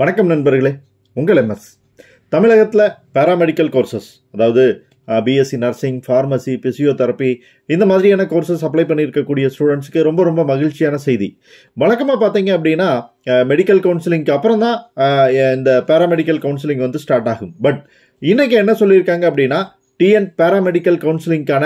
வணக்கம் நண்பர்களே உங்கள் எம்எஸ் தமிழகத்தில் பேராமெடிக்கல் கோர்சஸ் அதாவது பிஎஸ்சி நர்சிங் ஃபார்மசி ஃபிசியோதெரப்பி இந்த மாதிரியான கோர்சஸ் அப்ளை பண்ணியிருக்கக்கூடிய ஸ்டூடெண்ட்ஸுக்கு ரொம்ப ரொம்ப மகிழ்ச்சியான செய்தி வழக்கமாக பார்த்தீங்க அப்படின்னா மெடிக்கல் கவுன்சிலிங்க்கு அப்புறம் தான் இந்த பேராமெடிக்கல் கவுன்சிலிங் வந்து ஸ்டார்ட் ஆகும் பட் இன்றைக்கி என்ன சொல்லியிருக்காங்க அப்படின்னா டிஎன் பேராமெடிக்கல் கவுன்சிலிங்க்கான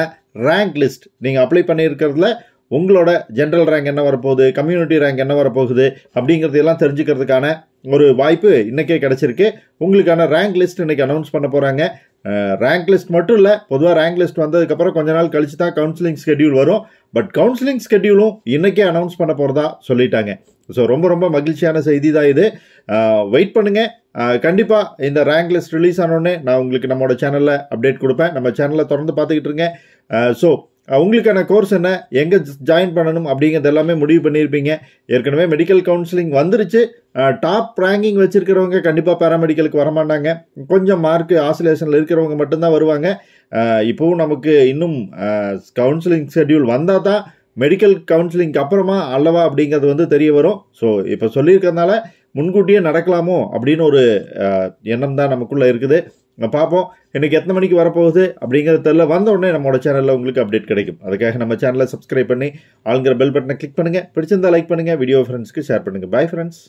ரேங்க் லிஸ்ட் நீங்கள் அப்ளை பண்ணியிருக்கிறதுல உங்களோட ஜென்ரல் ரேங்க் என்ன வரப்போகுது கம்யூனிட்டி ரேங்க் என்ன வரப்போகுது அப்படிங்கிறதெல்லாம் தெரிஞ்சுக்கிறதுக்கான ஒரு வாய்ப்பு இன்றைக்கே கிடச்சிருக்கு உங்களுக்கான ரேங்க் லிஸ்ட் இன்றைக்கி அனௌன்ஸ் பண்ண போகிறாங்க ரேங்க் லிஸ்ட் மட்டும் இல்லை பொதுவாக ரேங்க் லிஸ்ட் வந்ததுக்கப்புறம் கொஞ்ச நாள் கழிச்சு தான் கவுன்சிலிங் ஸ்கெடியூல் வரும் பட் கவுன்சிலிங் ஸ்கெடியூலும் இன்றைக்கே அனௌன்ஸ் பண்ண போகிறதா சொல்லிட்டாங்க ஸோ ரொம்ப ரொம்ப மகிழ்ச்சியான செய்தி தான் இது வெயிட் பண்ணுங்கள் கண்டிப்பாக இந்த ரேங்க் லிஸ்ட் ரிலீஸ் ஆனோடனே நான் உங்களுக்கு நம்மளோட சேனலில் அப்டேட் கொடுப்பேன் நம்ம சேனலை தொடர்ந்து பார்த்துக்கிட்டு இருங்க ஸோ உங்களுக்கான கோர்ஸ் என்ன எங்கே ஜாயின் பண்ணணும் அப்படிங்கிறது எல்லாமே முடிவு பண்ணியிருப்பீங்க ஏற்கனவே மெடிக்கல் கவுன்சிலிங் வந்துருச்சு டாப் ரேங்கிங் வச்சுருக்கிறவங்க கண்டிப்பாக பேராமெடிக்கலுக்கு வரமாட்டாங்க கொஞ்சம் மார்க் ஆசிலேஷனில் இருக்கிறவங்க மட்டும்தான் வருவாங்க இப்போவும் நமக்கு இன்னும் கவுன்சிலிங் ஷெட்யூல் வந்தால் தான் மெடிக்கல் கவுன்சிலிங்க்கு அப்புறமா அல்லவா அப்படிங்கிறது வந்து தெரிய வரும் ஸோ இப்போ சொல்லியிருக்கிறதுனால முன்கூட்டியே நடக்கலாமோ அப்படின்னு ஒரு எண்ணம் தான் நமக்குள்ளே இருக்குது பார்ப்போம் இன்றைக்கி எத்தனை மணிக்கு வரப்போகுது அப்படிங்கிறது தெரில வந்த உடனே நம்மளோட சேனலில் உங்களுக்கு அப்டேட் கிடைக்கும் அதுக்காக நம்ம சேனலை சப்ஸ்கிரைப் பண்ணி ஆளுங்கிற பெல் பட்டனை கிளிக் பண்ணுங்கள் பிடிச்சிருந்தால் லைக் பண்ணுங்கள் வீடியோ ஃப்ரெண்ட்ஸ்க்கு ஷேர் பண்ணுங்கள் பாய் ஃப்ரெண்ட்ஸ்